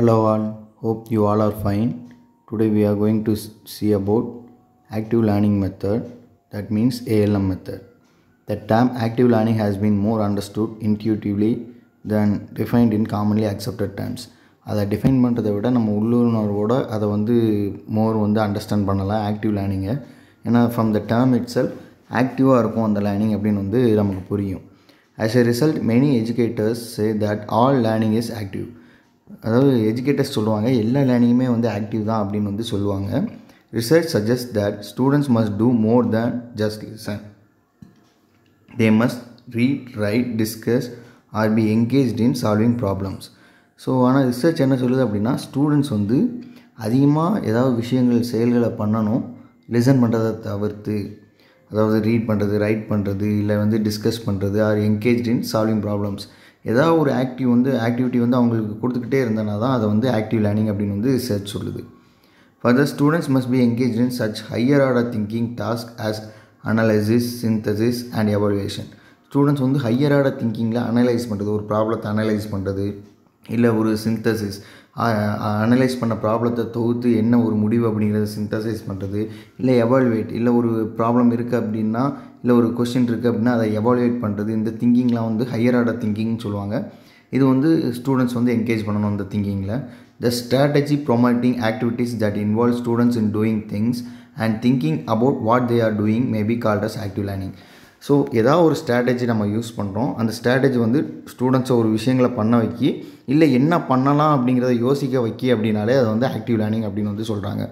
hello all hope you all are fine today we are going to see about active learning method that means ALM method the term active learning has been more understood intuitively than defined in commonly accepted terms அதை define பண்ணுறதை விட நம்ம உள்ளுணர்வோட அதை வந்து மோர் வந்து understand பண்ணலாம் active லேர்னிங்கை ஏன்னா from the term itself ஆக்டிவாக இருக்கும் அந்த லேர்னிங் அப்படின்னு வந்து நமக்கு புரியும் as a result many educators say that all learning is active அதாவது எஜுகேட்டர்ஸ் சொல்லுவாங்க எல்லா லேர்னிங்குமே வந்து ஆக்டிவ் தான் அப்படின்னு வந்து சொல்லுவாங்க research suggest that students must do more than just listen they must read write discuss or be engaged in solving problems so ஆனால் ரிசர்ச் என்ன சொல்லுது அப்படின்னா ஸ்டூடெண்ட்ஸ் வந்து அதிகமாக ஏதாவது விஷயங்கள் செயல்களை பண்ணணும் லிசன் பண்ணுறதை தவிர்த்து அதாவது ரீட் பண்ணுறது ரைட் பண்ணுறது இல்லை வந்து டிஸ்கஸ் பண்ணுறது or engaged in solving problems ஏதாவது ஒரு ஆக்டிவ் வந்து ஆக்டிவிட்டி வந்து அவங்களுக்கு கொடுத்துக்கிட்டே இருந்தனா தான் அதை வந்து ஆக்டிவ் லேர்னிங் அப்படின்னு வந்து ரிசர்ச் சொல்லுது further students must be engage in such higher order thinking task as analysis synthesis and evolution students வந்து ஹையர் ஆர்டர் திங்கிங்கில் அனலைஸ் பண்ணுறது ஒரு ப்ராப்ளத்தை அனலைஸ் பண்ணுறது இல்லை ஒரு சிந்தசிஸ் அனலைஸ் பண்ண ப்ராப்ளத்தை தொகுத்து என்ன ஒரு முடிவு அப்படிங்கிறத சிந்தசைஸ் பண்ணுறது இல்லை எவால்வேட் இல்லை ஒரு ப்ராப்ளம் இருக்குது அப்படின்னா இல்லை ஒரு கொஷின் இருக்குது அப்படின்னா அதை எவால்வேட் பண்ணுறது இந்த திங்கிங்லாம் வந்து ஹையர் ஆர்டர் திங்கிங்னு சொல்லுவாங்க இது வந்து ஸ்டூடெண்ட்ஸ் வந்து என்கேஜ் பண்ணணும் அந்த திங்கிங்கில் the strategy promoting activities that involve students in doing things and thinking about what they are doing maybe called as active learning so ஏதாவது ஒரு ஸ்ட்ராட்டஜி நம்ம யூஸ் பண்ணுறோம் அந்த ஸ்ட்ராட்டஜி வந்து ஸ்டூடெண்ட்ஸை ஒரு விஷயங்களை பண்ண வைக்கி இல்லை என்ன பண்ணலாம் அப்படிங்கிறத யோசிக்க வைக்கி அப்படின்னாலே அது வந்து ஆக்டிவ் லேர்னிங் அப்படின்னு வந்து சொல்கிறாங்க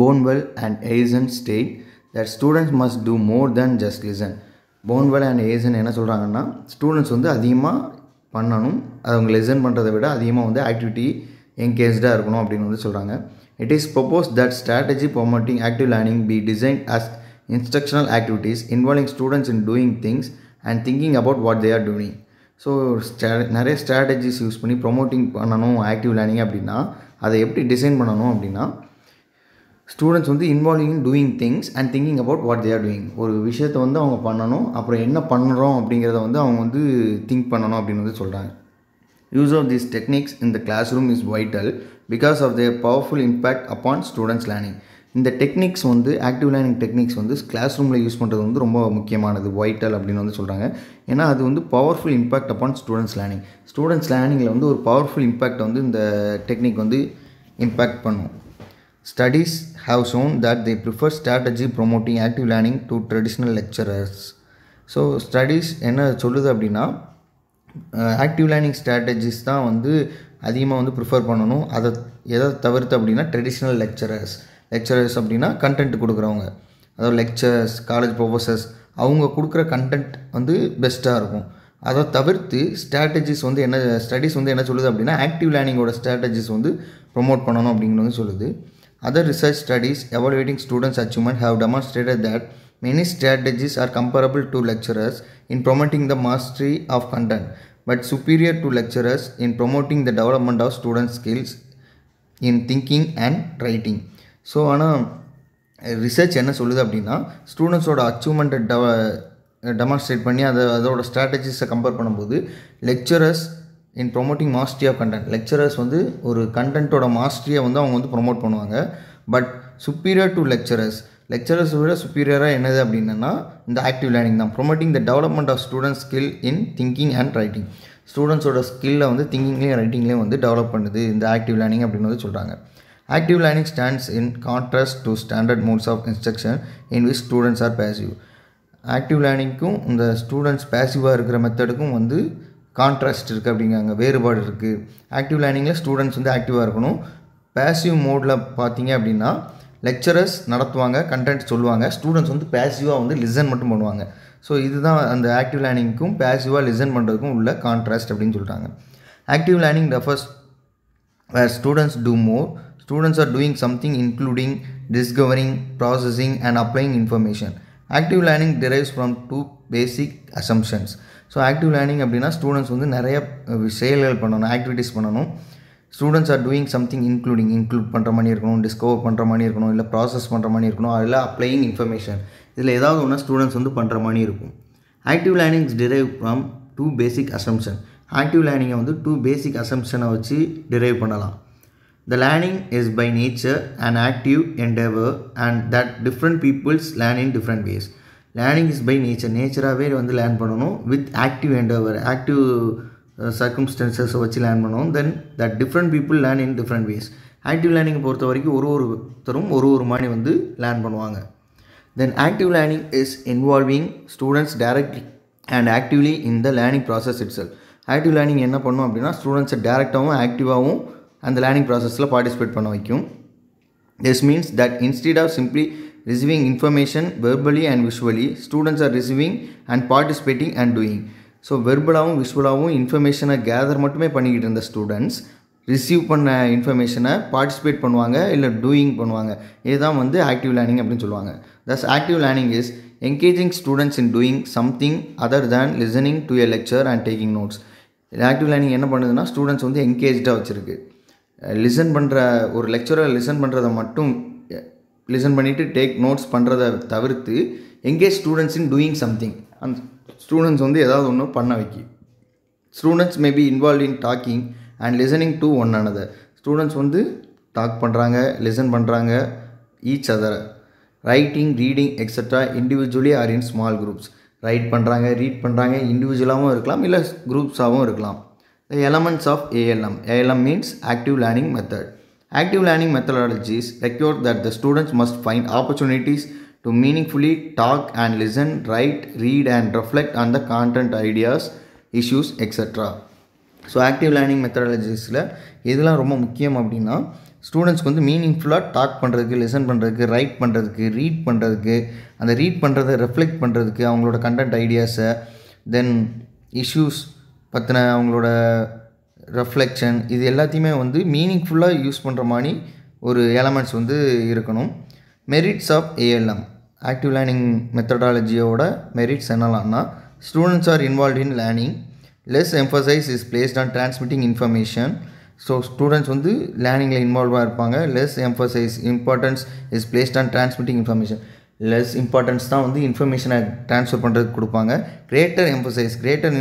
Bonwell and Eison state that students must do more than just listen Bonwell and Eison என்ன சொல்கிறாங்கன்னா ஸ்டூடெண்ட்ஸ் வந்து அதிகமாக பண்ணணும் அது அவங்க லெசன் பண்ணுறதை விட அதிகமாக வந்து ஆக்டிவிட்டி என்கேஜாக இருக்கணும் அப்படின்னு வந்து சொல்கிறாங்க it is propose that strategy promoting active learning be design as instructional activities involving students in doing things and thinking about what they are doing so நிறைய ஸ்ட்ராட்டஜிஸ் யூஸ் பண்ணி ப்ரொமோட்டிங் பண்ணணும் ஆக்டிவ் லேர்னிங் அப்படின்னா அதை எப்படி design பண்ணணும் அப்படின்னா students வந்து involving in doing things and thinking about what they are doing ஒரு விஷயத்த வந்து அவங்க பண்ணணும் அப்புறம் என்ன பண்ணுறோம் அப்படிங்கிறத வந்து அவங்க வந்து திங்க் பண்ணணும் அப்படின்னு வந்து சொல்கிறாங்க யூஸ் ஆஃப் திஸ் டெக்னிக்ஸ் இந்த class room is vital because of their powerful impact upon students learning இந்த டெக்னிக்ஸ் வந்து ஆக்டிவ் லேர்னிங் டெக்னிக்ஸ் வந்து கிளாஸ் ரூமில் யூஸ் பண்ணுறது வந்து ரொம்ப முக்கியமானது ஒயிட்டல் அப்படின்னு வந்து சொல்கிறாங்க ஏன்னா அது வந்து powerful impact upon students learning students லேர்னிங்கில் வந்து ஒரு பவர்ஃபுல் இம்பாக்ட் வந்து இந்த டெக்னிக் வந்து இம்பேக்ட் பண்ணும் studies have shown that they prefer strategy promoting active learning to traditional lecturers so studies என்ன சொல்லுது அப்படின்னா ஆக்டிவ் லேர்னிங் ஸ்ட்ராட்டஜிஸ் தான் வந்து அதிகமாக வந்து ப்ரிஃபர் பண்ணணும் அதை எதை தவிர்த்து அப்படின்னா ட்ரெடிஷ்னல் லெக்சரர்ஸ் லெக்சரர்ஸ் அப்படின்னா கண்டென்ட் கொடுக்குறவங்க அதாவது லெக்சர்ஸ் காலேஜ் ப்ரொஃபஸர்ஸ் அவங்க கொடுக்குற கண்டென்ட் வந்து பெஸ்ட்டாக இருக்கும் அதை தவிர்த்து ஸ்ட்ராட்டஜிஸ் வந்து என்ன ஸ்டடீஸ் வந்து என்ன சொல்லுது அப்படின்னா ஆக்டிவ் லேர்னிங்கோட ஸ்ட்ராட்டஜிஸ் வந்து ப்ரொமோட் பண்ணணும் அப்படிங்கிறது சொல்லுது other research studies evaluating students achievement have demonstrated that many strategies are comparable to lecturers in promoting the mastery of content but superior to lecturers in promoting the development of student skills in thinking and writing so ஆனால் research என்ன சொல்லுது அப்படின்னா ஸ்டூடெண்ட்ஸோட அச்சீவ்மெண்ட்டை டவ demonstrate பண்ணி அதை அதோட ஸ்ட்ராட்டஜிஸை compare பண்ணும்போது lecturers in promoting mastery of content lecturers வந்து ஒரு கண்டென்ட்டோட மாஸ்ட்ரியை வந்து அவங்க வந்து ப்ரொமோட் பண்ணுவாங்க but superior to lecturers lecturers விட சுப்பீரியராக என்னது அப்படின்னா இந்த ஆக்டிவ் லேர்னிங் தான் promoting the development of students skill in thinking and writing ஸ்டூடெண்ட்ஸோட ஸ்கில்லை வந்து திங்கிங்லேயும் ரைட்டிங்லேயும் வந்து டெவலப் பண்ணுது இந்த ஆக்டிவ் லேர்னிங் அப்படின்னு வந்து சொல்கிறாங்க Active learning stands in contrast to standard modes of instruction in which students are passive. Active லேர்னிங்க்கும் இந்த ஸ்டூடெண்ட்ஸ் பேசிவாக இருக்கிற மெத்தடுக்கும் வந்து கான்ட்ராஸ்ட் இருக்குது அப்படிங்கிறாங்க வேறுபாடு இருக்குது ஆக்டிவ் லேர்னிங்கில் ஸ்டூடெண்ட்ஸ் வந்து ஆக்டிவாக இருக்கணும் பேசிவ் மோடில் பார்த்தீங்க அப்படின்னா லெக்சரர்ஸ் நடத்துவாங்க கண்டென்ட் சொல்லுவாங்க ஸ்டூடெண்ட்ஸ் வந்து பேசிவாக வந்து லிசன் மட்டும் பண்ணுவாங்க ஸோ இதுதான் அந்த ஆக்டிவ் லேர்னிங்க்கும் பேசிவாக லிசன் பண்ணுறதுக்கும் உள்ள கான்ட்ராஸ்ட் அப்படின்னு சொல்கிறாங்க active learning refers where students do more Students are doing something including discovering processing and applying information active learning drives from two basic assumptions so active learning அப்படின்னா students வந்து நிறைய செயல்கள் பண்ணணும் activities பண்ணணும் students are doing something including include பண்ணுற மாதிரி இருக்கணும் discover பண்ணுற மாதிரி இருக்கணும் இல்லை ப்ராசஸ் பண்ணுற மாதிரி இருக்கணும் இல்லை அப்ளையிங் இன்ஃபர்மேஷன் இதில் ஏதாவது ஒன்று ஸ்டூடெண்ட்ஸ் வந்து பண்ணுற மாதிரி இருக்கும் active learnings drive from two basic assumption active லேர்னிங்கை வந்து டூ பேசிக் அசம்ஷனை வச்சு டிரைவ் பண்ணலாம் The learning is by nature an active endeavor and that different peoples learn in different ways. Learning is by nature நேச்சராகவே வந்து லேர்ன் பண்ணணும் with active endeavour active சர்க்கம்ஸ்டன்சஸை வச்சு learn பண்ணணும் then that different people learn in different ways active learning பொறுத்த வரைக்கும் ஒரு ஒருத்தரும் ஒரு ஒரு மாதிரி வந்து லேர்ன் பண்ணுவாங்க then active learning is involving students directly and actively in the learning process itself active learning என்ன பண்ணும் அப்படின்னா ஸ்டூடெண்ட்ஸை டேரெக்டாகவும் ஆக்டிவாகவும் அந்த லேர்னிங் ப்ராசஸில் பார்ட்டிசிபேட் பண்ண வைக்கும் this means that instead of simply receiving information verbally and visually students are receiving and participating and doing so வெர்பலாகவும் விஷுவலாகவும் இன்ஃபர்மேஷனை கேதர் மட்டுமே பண்ணிக்கிட்டு இருந்த ஸ்டூடெண்ட்ஸ் ரிசீவ் பண்ண இன்ஃபர்மேஷனை பார்ட்டிசிபேட் பண்ணுவாங்க இல்லை டூயிங் பண்ணுவாங்க இதுதான் வந்து ஆக்டிவ் லேர்னிங் அப்படின்னு சொல்லுவாங்க thus active learning is engaging students in doing something other than listening to a lecture and taking notes active learning என்ன பண்ணுதுன்னா ஸ்டூடெண்ட்ஸ் வந்து என்கேஜாக வச்சுருக்கு லிசன் பண்ணுற ஒரு லெக்சரை லிசன் பண்ணுறதை மட்டும் லிசன் பண்ணிவிட்டு டேக் நோட்ஸ் பண்ணுறதை தவிர்த்து engage students in doing something அந்த ஸ்டூடெண்ட்ஸ் வந்து ஏதாவது ஒன்று பண்ண வைக்கி students may be involve in talking and listening to one another students வந்து டாக் பண்ணுறாங்க லிசன் பண்ணுறாங்க each other writing reading extra individually or in small groups write பண்ணுறாங்க ரீட் பண்ணுறாங்க இண்டிவிஜுவலாகவும் இருக்கலாம் இல்லை குரூப்ஸாகவும் இருக்கலாம் The elements of ALM. ALM means Active Learning Method. Active learning methodologies require that the students must find opportunities to meaningfully talk and listen, write, read and reflect on the content ideas, issues, etc. So active learning மெத்தடாலஜிஸில் இதெல்லாம் ரொம்ப முக்கியம் அப்படின்னா ஸ்டூடெண்ட்ஸ்க்கு வந்து மீனிங்ஃபுல்லாக talk பண்ணுறதுக்கு listen பண்ணுறதுக்கு ரைட் பண்ணுறதுக்கு ரீட் பண்ணுறதுக்கு அந்த ரீட் பண்ணுறதை ரெஃப்ளெக்ட் பண்ணுறதுக்கு அவங்களோட கண்டென்ட் ஐடியாஸை தென் இஷ்யூஸ் பற்றின அவங்களோட ரெஃப்ளெக்ஷன் இது எல்லாத்தையுமே வந்து மீனிங்ஃபுல்லாக யூஸ் பண்ணுற மாதிரி ஒரு எலமெண்ட்ஸ் வந்து இருக்கணும் merits of ALM active learning மெத்தடாலஜியோட மெரிட்ஸ் என்னலாம்னா students are involve in learning less emphasise is placed on transmitting information so students வந்து லேர்னிங்கில் இன்வால்வாக இருப்பாங்க less emphasise importance is placed on transmitting information less importance தான் வந்து இன்ஃபர்மேஷனை ட்ரான்ஸ்ஃபர் பண்ணுறதுக்கு கொடுப்பாங்க கிரேட்டர் எம்ஃபசைஸ் கிரேட்டர்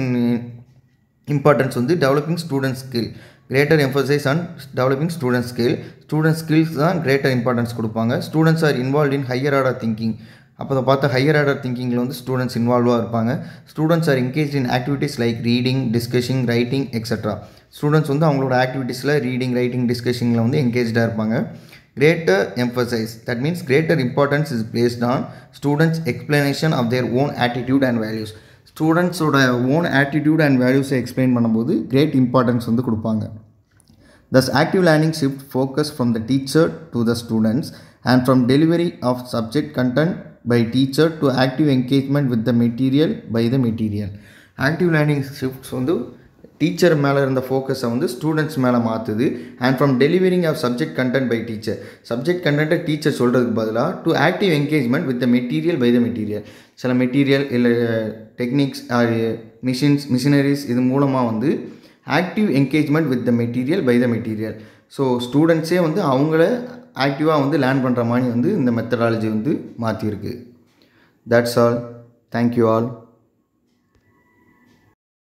இம்பார்ட்டன்ஸ் வந்து developing student skill greater emphasise on developing student skill student skills தான் கிரேட்டர் இம்பார்ட்டன்ஸ் கொடுப்பாங்க students are involve in higher order thinking அப்போ அதை பார்த்து ஹையர் ஆர்டர் திங்கிங்கில் வந்து ஸ்டூடெண்ட்ஸ் இன்வால்வாக இருப்பாங்க students are engage in activities like reading discussing writing extra students வந்து அவங்களோட ஆக்டிவிட்டீஸில் ரீடிங் ரைட்டிங் டிஸ்கஷிங்கில் வந்து என்கேஜாக இருப்பாங்க greater emphasise that means greater importance is placed on students explanation of their own attitude and values ஸ்டூடெண்ட்ஸோட ஓன் ஆட்டிடியூட் அண்ட் வேல்யூஸை explain பண்ணும்போது கிரேட் இம்பார்ட்டன்ஸ் வந்து கொடுப்பாங்க thus active learning shift focus from the teacher to the students and from delivery of subject content by teacher to active engagement with the material by the material active learning shifts வந்து teacher மேலே இருந்த ஃபோக்கஸை வந்து students மேலே மாற்றுது and from delivering of subject content by teacher subject கண்டென்ட்டை teacher சொல்கிறதுக்கு பதிலாக to active engagement with the material by the material சில மெட்டீரியல் இல்லை டெக்னிக்ஸ் மிஷின்ஸ் மிஷினரிஸ் இது மூலமாக வந்து active engagement with the material by the material so ஸ்டூடெண்ட்ஸே வந்து அவங்கள ஆக்டிவாக வந்து லேர்ன் பண்ணுற மாதிரி வந்து இந்த மெத்தடாலஜி வந்து மாற்றியிருக்கு தட்ஸ் ஆல் தேங்க்யூ ஆல்